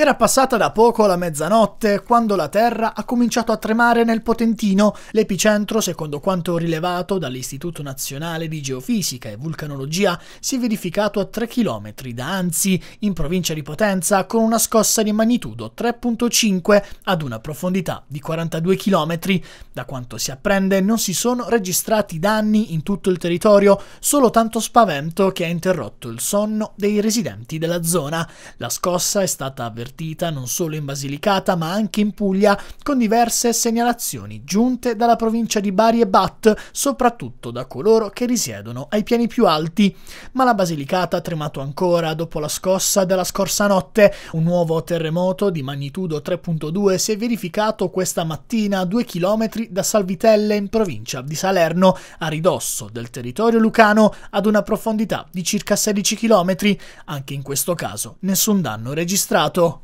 Era passata da poco la mezzanotte quando la terra ha cominciato a tremare nel Potentino, l'epicentro, secondo quanto rilevato dall'Istituto Nazionale di Geofisica e Vulcanologia, si è verificato a 3 km da Anzi, in provincia di Potenza, con una scossa di magnitudo 3.5 ad una profondità di 42 km. Da quanto si apprende non si sono registrati danni in tutto il territorio, solo tanto spavento che ha interrotto il sonno dei residenti della zona. La scossa è stata avvertita avvertita non solo in Basilicata ma anche in Puglia con diverse segnalazioni giunte dalla provincia di Bari e Bat, soprattutto da coloro che risiedono ai piani più alti. Ma la Basilicata ha tremato ancora dopo la scossa della scorsa notte. Un nuovo terremoto di magnitudo 3.2 si è verificato questa mattina a due chilometri da Salvitelle in provincia di Salerno, a ridosso del territorio lucano ad una profondità di circa 16 km. Anche in questo caso nessun danno registrato.